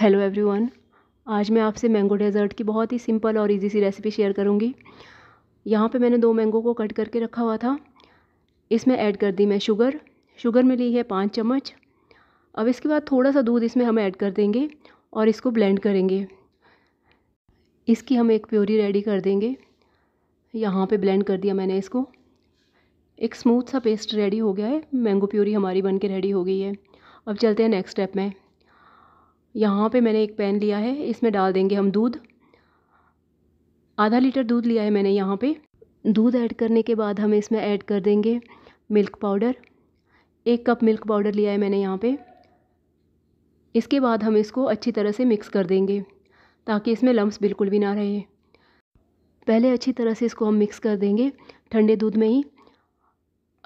hello everyone आज मैं आपसे मैंगो डेज़र्ट की बहुत ही सिंपल और इजी सी रेसिपी शेयर करूँगी यहाँ पे मैंने दो मैंगो को कट करके रखा हुआ था इसमें ऐड कर दी मैं शुगर शुगर में ली है पाँच चम्मच अब इसके बाद थोड़ा सा दूध इसमें हम ऐड कर देंगे और इसको ब्लेंड करेंगे इसकी हम एक प्योरी रेडी कर देंगे यहाँ पर ब्लेंड कर दिया मैंने इसको एक स्मूथ सा पेस्ट रेडी हो गया है मैंगो प्योरी हमारी बन के रेडी हो गई है अब चलते हैं नेक्स्ट स्टेप में यहाँ पे मैंने एक पैन लिया है इसमें डाल देंगे हम दूध आधा लीटर दूध लिया है मैंने यहाँ पे दूध ऐड करने के बाद हम इसमें ऐड कर देंगे मिल्क पाउडर एक कप मिल्क पाउडर लिया है मैंने यहाँ पे इसके बाद हम इसको अच्छी तरह से मिक्स कर देंगे ताकि इसमें लम्ब बिल्कुल भी ना रहे पहले अच्छी तरह से इसको हम मिक्स कर देंगे ठंडे दूध में ही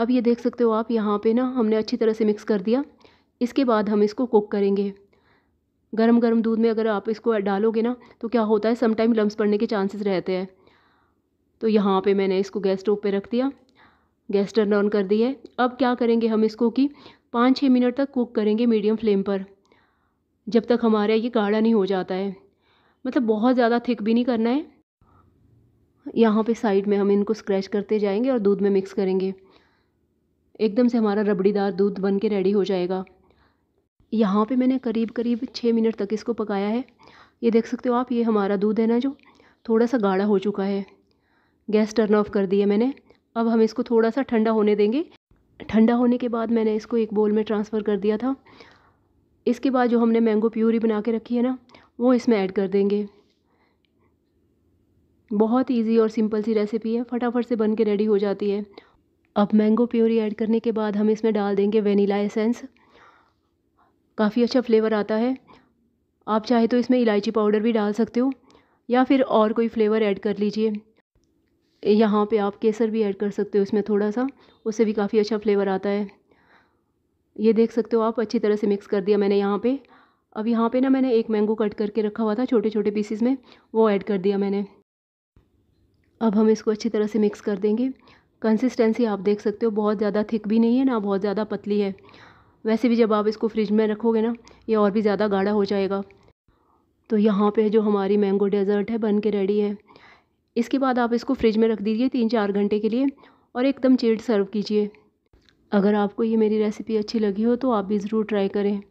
अब ये देख सकते हो आप यहाँ पे ना हमने अच्छी तरह से मिक्स कर दिया इसके बाद हम इसको कुक करेंगे गर्म गर्म दूध में अगर आप इसको डालोगे ना तो क्या होता है समटाइम लम्ब पड़ने के चांसेस रहते हैं तो यहाँ पे मैंने इसको गैस स्टोव पे रख दिया गैस टर्न ऑन कर दी है अब क्या करेंगे हम इसको कि पाँच छः मिनट तक कुक करेंगे मीडियम फ्लेम पर जब तक हमारे ये गाढ़ा नहीं हो जाता है मतलब बहुत ज़्यादा थिक भी नहीं करना है यहाँ पे साइड में हम इनको स्क्रैच करते जाएंगे और दूध में मिक्स करेंगे एकदम से हमारा रबड़ीदार दूध बन के रेडी हो जाएगा यहाँ पे मैंने करीब करीब छः मिनट तक इसको पकाया है ये देख सकते हो आप ये हमारा दूध है ना जो थोड़ा सा गाढ़ा हो चुका है गैस टर्न ऑफ कर दिया मैंने अब हम इसको थोड़ा सा ठंडा होने देंगे ठंडा होने के बाद मैंने इसको एक बोल में ट्रांसफ़र कर दिया था इसके बाद जो हमने मैंगो प्यूरी बना के रखी है ना वो इसमें ऐड कर देंगे बहुत इजी और सिंपल सी रेसिपी है फटाफट से बन के रेडी हो जाती है अब मैंगो प्योरी ऐड करने के बाद हम इसमें डाल देंगे वेनीला एसेंस काफ़ी अच्छा फ्लेवर आता है आप चाहे तो इसमें इलायची पाउडर भी डाल सकते हो या फिर और कोई फ्लेवर ऐड कर लीजिए यहाँ पे आप केसर भी ऐड कर सकते हो इसमें थोड़ा सा उससे भी काफ़ी अच्छा फ्लेवर आता है ये देख सकते हो आप अच्छी तरह से मिक्स कर दिया मैंने यहाँ पे अब यहाँ पे ना मैंने एक मैंगो कट करके रखा हुआ था छोटे छोटे पीसीस में वो ऐड कर दिया मैंने अब हम इसको अच्छी तरह से मिक्स कर देंगे कंसिस्टेंसी आप देख सकते हो बहुत ज़्यादा थिक भी नहीं है ना बहुत ज़्यादा पतली है वैसे भी जब आप इसको फ्रिज में रखोगे ना ये और भी ज़्यादा गाढ़ा हो जाएगा तो यहाँ पे जो हमारी मैंगो डेज़र्ट है बन के रेडी है इसके बाद आप इसको फ्रिज में रख दीजिए तीन चार घंटे के लिए और एकदम चिल्ड सर्व कीजिए अगर आपको ये मेरी रेसिपी अच्छी लगी हो तो आप भी ज़रूर ट्राई करें